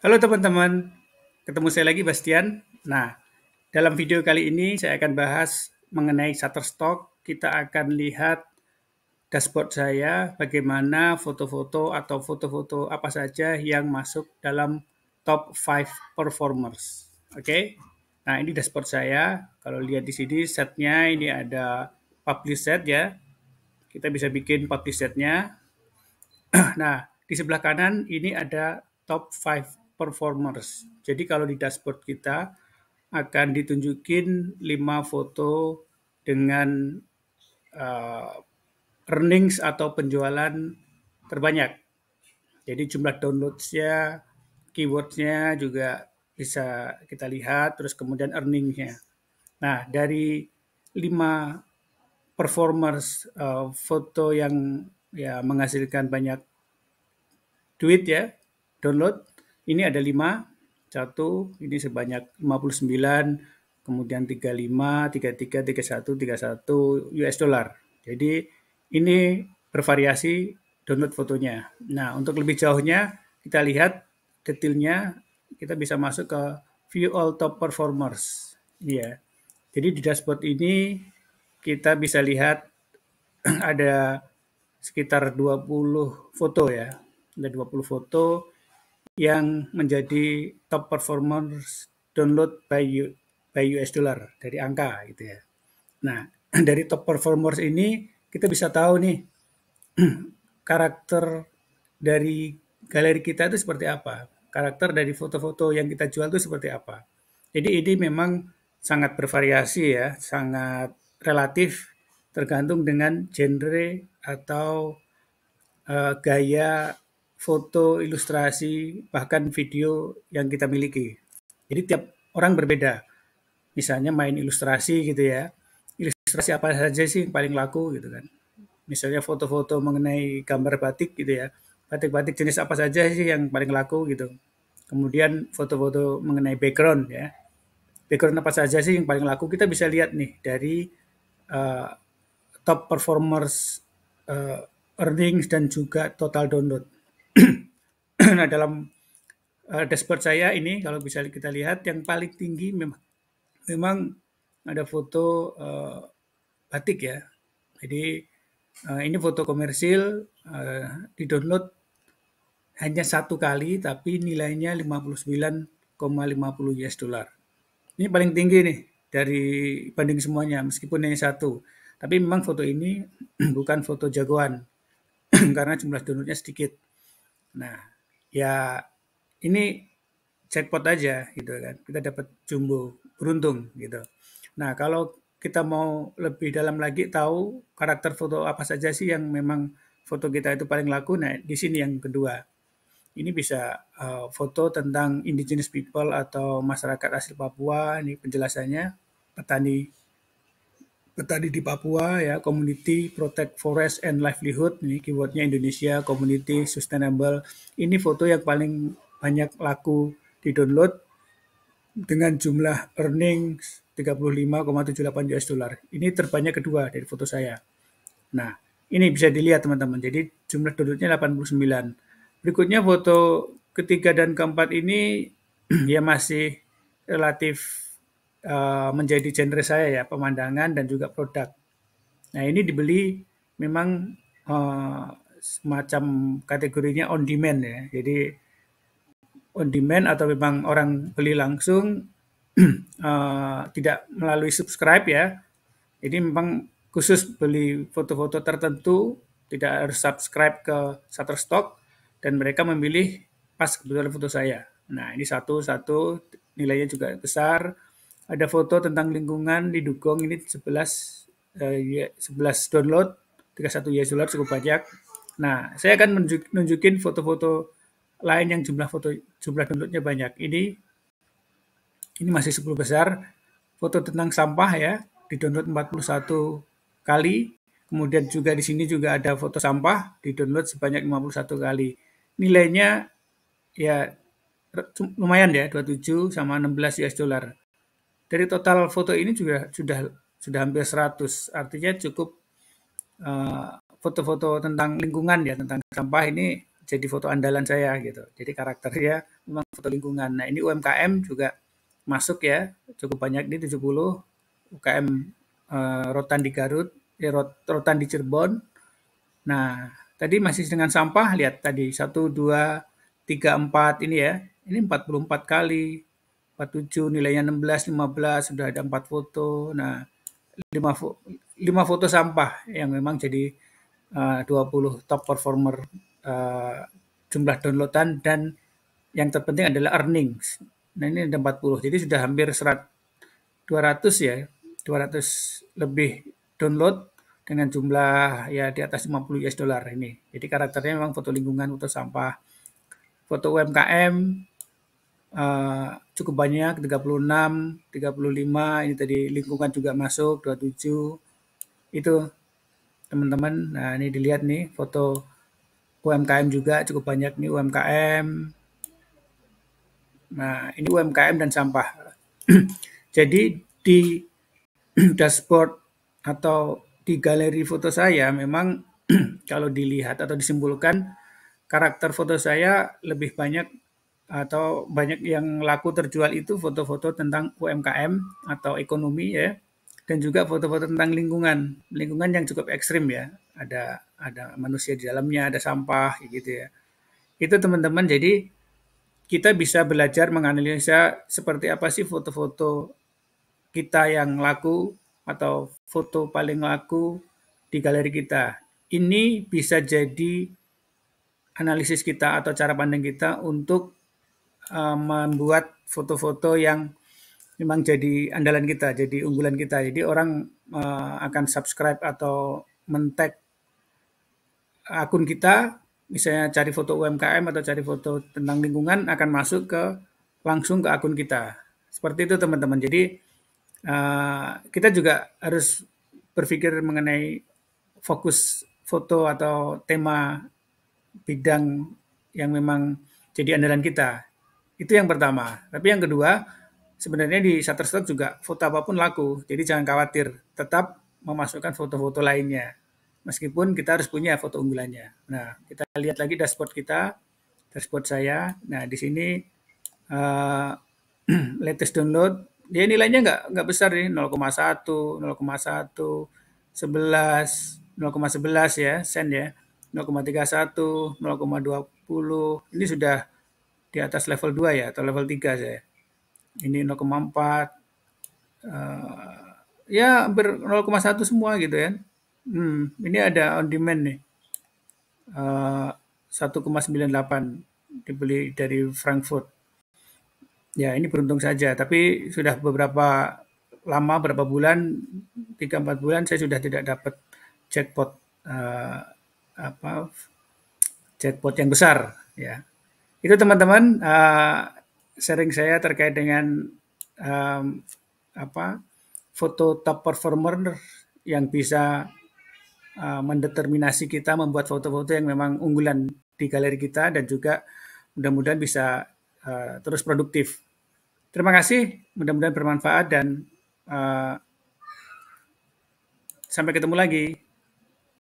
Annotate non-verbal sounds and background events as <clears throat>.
Halo teman-teman, ketemu saya lagi Bastian. Nah, dalam video kali ini saya akan bahas mengenai Shutterstock. Kita akan lihat dashboard saya, bagaimana foto-foto atau foto-foto apa saja yang masuk dalam top 5 performers. Oke, okay? nah ini dashboard saya. Kalau lihat di sini setnya ini ada publish set ya. Kita bisa bikin publish setnya. <clears throat> nah, di sebelah kanan ini ada top 5 performers. Jadi kalau di dashboard kita akan ditunjukin 5 foto dengan uh, earnings atau penjualan terbanyak. Jadi jumlah downloadsnya, nya juga bisa kita lihat, terus kemudian earning Nah, dari 5 performers uh, foto yang ya menghasilkan banyak duit ya, download, ini ada 5, 1, ini sebanyak 59, kemudian 35, 33, 31, 31 US dollar. Jadi ini bervariasi download fotonya. Nah, untuk lebih jauhnya kita lihat detailnya kita bisa masuk ke view all top performers. Iya. Jadi di dashboard ini kita bisa lihat <clears throat> ada sekitar 20 foto ya. Ada 20 foto yang menjadi top performer download by, U, by US dollar dari angka gitu ya. Nah, <clears throat> dari top performers ini kita bisa tahu nih <clears throat> karakter dari galeri kita itu seperti apa, karakter dari foto-foto yang kita jual itu seperti apa. Jadi ini memang sangat bervariasi ya, sangat relatif tergantung dengan genre atau uh, gaya foto, ilustrasi, bahkan video yang kita miliki. Jadi tiap orang berbeda. Misalnya main ilustrasi gitu ya. Ilustrasi apa saja sih yang paling laku gitu kan. Misalnya foto-foto mengenai gambar batik gitu ya. Batik-batik jenis apa saja sih yang paling laku gitu. Kemudian foto-foto mengenai background ya. Background apa saja sih yang paling laku kita bisa lihat nih dari uh, top performers uh, earnings dan juga total download <clears throat> nah dalam uh, dashboard saya ini kalau bisa kita lihat yang paling tinggi memang memang ada foto uh, batik ya. Jadi uh, ini foto komersil uh, di download hanya satu kali tapi nilainya 59,50 US dollar. Ini paling tinggi nih dari banding semuanya meskipun hanya satu. Tapi memang foto ini <clears throat> bukan foto jagoan <clears throat> karena jumlah downloadnya sedikit. Nah, ya ini jackpot aja gitu kan. Kita dapat jumbo, beruntung gitu. Nah, kalau kita mau lebih dalam lagi tahu karakter foto apa saja sih yang memang foto kita itu paling laku. Nah, di sini yang kedua. Ini bisa uh, foto tentang indigenous people atau masyarakat asli Papua, ini penjelasannya petani tadi di Papua ya community protect forest and livelihood ini keywordnya Indonesia community sustainable ini foto yang paling banyak laku di download dengan jumlah earnings 35,78 US dollar ini terbanyak kedua dari foto saya nah ini bisa dilihat teman-teman jadi jumlah downloadnya 89 berikutnya foto ketiga dan keempat ini <clears throat> ya masih relatif Eh, menjadi genre saya ya pemandangan dan juga produk. Nah ini dibeli memang uh, semacam kategorinya on demand ya. Jadi on demand atau memang orang beli langsung uh, <clears throat> tidak melalui subscribe ya. Ini memang khusus beli foto-foto tertentu tidak harus subscribe ke Shutterstock dan mereka memilih pas kebetulan foto saya. Nah ini satu-satu nilainya juga besar ada foto tentang lingkungan di Dugong ini 11 11 eh, download 31 US dollar cukup banyak. Nah, saya akan nunjukin foto-foto lain yang jumlah foto jumlah downloadnya banyak. Ini ini masih 10 besar. Foto tentang sampah ya, di download 41 kali. Kemudian juga di sini juga ada foto sampah di download sebanyak 51 kali. Nilainya ya lumayan ya 27 sama 16 US dollar. Dari total foto ini juga sudah sudah hampir 100. Artinya cukup eh, foto-foto uh, tentang lingkungan ya tentang sampah ini jadi foto andalan saya gitu. Jadi karakternya memang foto lingkungan. Nah, ini UMKM juga masuk ya. Cukup banyak ini 70 UKM uh, rotan di Garut, eh, rotan di Cirebon. Nah, tadi masih dengan sampah lihat tadi 1 2 3 4 ini ya. Ini 44 kali 47 nilainya 16 15 sudah ada 4 foto nah 5 fo 5 foto sampah yang memang jadi eh, uh, 20 top performer uh, jumlah downloadan dan yang terpenting adalah earnings nah ini ada 40 jadi sudah hampir 100 200 ya 200 lebih download dengan jumlah ya di atas 50 US dollar ini jadi karakternya memang foto lingkungan foto sampah foto UMKM uh, cukup banyak 36, 35 ini tadi lingkungan juga masuk 27 itu teman-teman. Nah, ini dilihat nih foto UMKM juga cukup banyak nih UMKM. Nah, ini UMKM dan sampah. <clears throat> Jadi di <clears throat> dashboard atau di galeri foto saya memang <clears throat> kalau dilihat atau disimpulkan karakter foto saya lebih banyak atau banyak yang laku terjual itu foto-foto tentang UMKM atau ekonomi ya dan juga foto-foto tentang lingkungan lingkungan yang cukup ekstrim ya ada ada manusia di dalamnya ada sampah gitu ya itu teman-teman jadi kita bisa belajar menganalisa seperti apa sih foto-foto kita yang laku atau foto paling laku di galeri kita ini bisa jadi analisis kita atau cara pandang kita untuk Eh, membuat foto-foto yang memang jadi andalan kita, jadi unggulan kita. Jadi orang uh, akan subscribe atau mentek akun kita, misalnya cari foto UMKM atau cari foto tentang lingkungan akan masuk ke langsung ke akun kita. Seperti itu teman-teman. Jadi uh, kita juga harus berpikir mengenai fokus foto atau tema bidang yang memang jadi andalan kita. Itu yang pertama. Tapi yang kedua, sebenarnya di Shutterstock juga foto apapun laku. Jadi jangan khawatir, tetap memasukkan foto-foto lainnya. Meskipun kita harus punya foto unggulannya. Nah, kita lihat lagi dashboard kita, dashboard saya. Nah, di sini uh, <clears throat> latest download. Dia nilainya nggak nggak besar nih, 0,1, 0,1, 11, 0,11 ya, sen ya. 0,31, 0,20. Ini sudah di atas level 2 ya atau level 3 saya. Ini 0,4 uh, eh, ya hampir 0,1 semua gitu ya. Hmm, ini ada on demand nih. Uh, eh, 1,98 dibeli dari Frankfurt. Ya, ini beruntung saja, tapi sudah beberapa lama berapa bulan 3 4 bulan saya sudah tidak dapat jackpot uh, apa jackpot yang besar ya itu teman-teman uh, sharing saya terkait dengan um, apa foto top performer yang bisa uh, mendeterminasi kita membuat foto-foto yang memang unggulan di galeri kita dan juga mudah-mudahan bisa uh, terus produktif. Terima kasih, mudah-mudahan bermanfaat dan uh, sampai ketemu lagi.